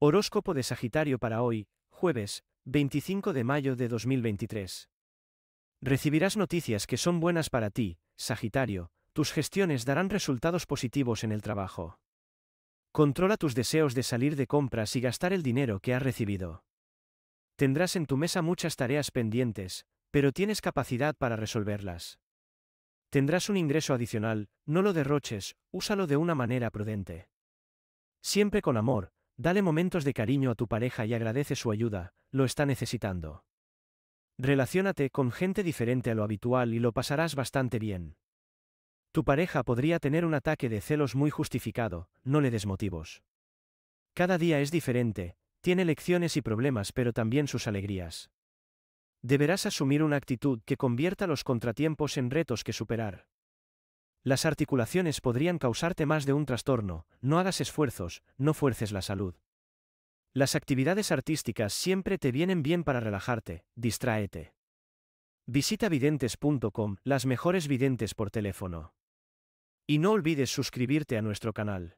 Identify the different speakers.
Speaker 1: Horóscopo de Sagitario para hoy, jueves, 25 de mayo de 2023. Recibirás noticias que son buenas para ti, Sagitario, tus gestiones darán resultados positivos en el trabajo. Controla tus deseos de salir de compras y gastar el dinero que has recibido. Tendrás en tu mesa muchas tareas pendientes, pero tienes capacidad para resolverlas. Tendrás un ingreso adicional, no lo derroches, úsalo de una manera prudente. Siempre con amor, Dale momentos de cariño a tu pareja y agradece su ayuda, lo está necesitando. Relaciónate con gente diferente a lo habitual y lo pasarás bastante bien. Tu pareja podría tener un ataque de celos muy justificado, no le des motivos. Cada día es diferente, tiene lecciones y problemas pero también sus alegrías. Deberás asumir una actitud que convierta los contratiempos en retos que superar. Las articulaciones podrían causarte más de un trastorno, no hagas esfuerzos, no fuerces la salud. Las actividades artísticas siempre te vienen bien para relajarte, distráete. Visita videntes.com, las mejores videntes por teléfono. Y no olvides suscribirte a nuestro canal.